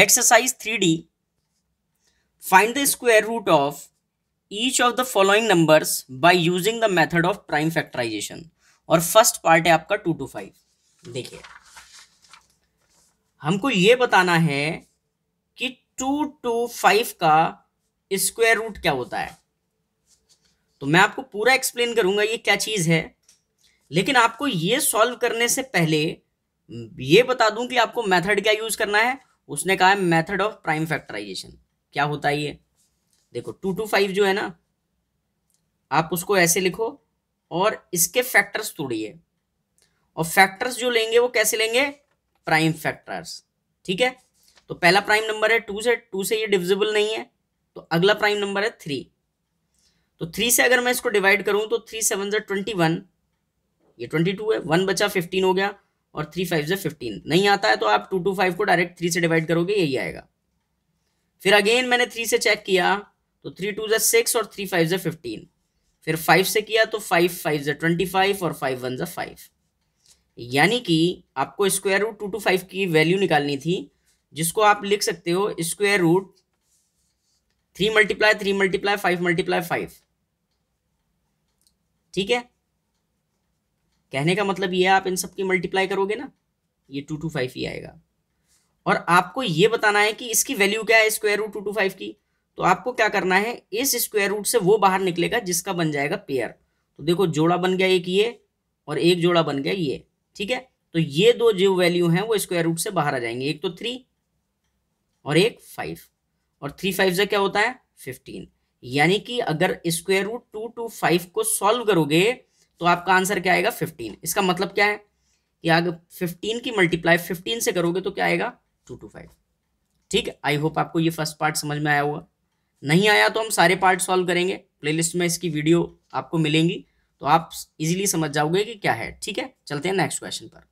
exercise three D find the square root of each of the following numbers by using the method of prime factorization और first part है आपका to two five देखिए हमको ये बताना है कि टू टू फाइव का स्क्वायर रूट क्या होता है तो मैं आपको पूरा एक्सप्लेन करूंगा ये क्या चीज़ है लेकिन आपको ये सॉल्व करने से पहले ये बता दूं कि आपको मेथड क्या यूज़ करना है उसने कहा है मेथड ऑफ प्राइम फैक्टराइजेशन क्या होता है ये देखो टू टू फाइव जो है ना आप उसको ऐसे लिखो और इसके फैक्टर्स तोड़िए और फैक्टर्स जो लेंगे वो कैसे लेंगे प्राइम फैक्टर्स ठीक है तो पहला प्राइम नंबर है टू से टू से ये डिविजिबल नहीं है तो अगला प्राइम नंबर है थ्री तो थ्री से अगर मैं इसको डिवाइड करूं तो थ्री सेवन जो ट्वेंटी वन ये ट्वेंटी टू है वन बचा फिफ्टीन हो गया और थ्री फाइव से फिफ्टीन नहीं आता है तो आप टू टू फाइव को डायरेक्ट थ्री से डिवाइड करोगे यही आएगा फिर अगेन मैंने थ्री से चेक किया तो थ्री टू ज़ा सिक्स और थ्री फाइव ज़ा फिफ्टीन फिर फाइव से किया तो फाइव फाइव ज़ा ट्वेंटी फाइव और फाइव वन ज़ा फाइव यानी कि आपको square root two two five की वैल्यू निकालनी थी जिसको आप लिख सकते हो square root three multiply three multiply five multiply five ठीक है कहने का मतलब ये है आप इन सब की मल्टीप्लाई करोगे ना ये टू टू फाइव ही आएगा और आपको ये बताना है कि इसकी वैल्यू क्या है square root two two five की तो आपको क्या करना है इस स्क्वायर रूट से वो बाहर निकलेगा जिसका बन जाएगा पेयर तो देखो जोड़ा बन गया एक ये और एक जोड़ा बन गया ये ठीक है तो ये दो जो वैल्यू हैं वो स्क्वायर रूट से बाहर आ जाएंगे एक तो थ्री और एक फाइव और थ्री फाइव से क्या होता है फिफ्टीन यानी कि अगर square root two two five को सॉल्व करोगे तो आपका आंसर क्या आएगा फिफ्टीन इसका मतलब क्या है कि अगर फिफ्टीन की मल्टीप्लाई फिफ्टीन से करोगे तो क्या आएगा टू टू फाइव ठीक है आई होप आपको ये फर्स्ट पार्ट समझ में आया होगा नहीं आया तो हम सारे पार्ट सॉल्व करेंगे प्लेलिस्ट में इसकी वीडियो आपको मिलेंगी तो आप इजीली समझ जाओगे कि क्या है ठीक है चलते हैं नेक्स्ट क्वेश्चन पर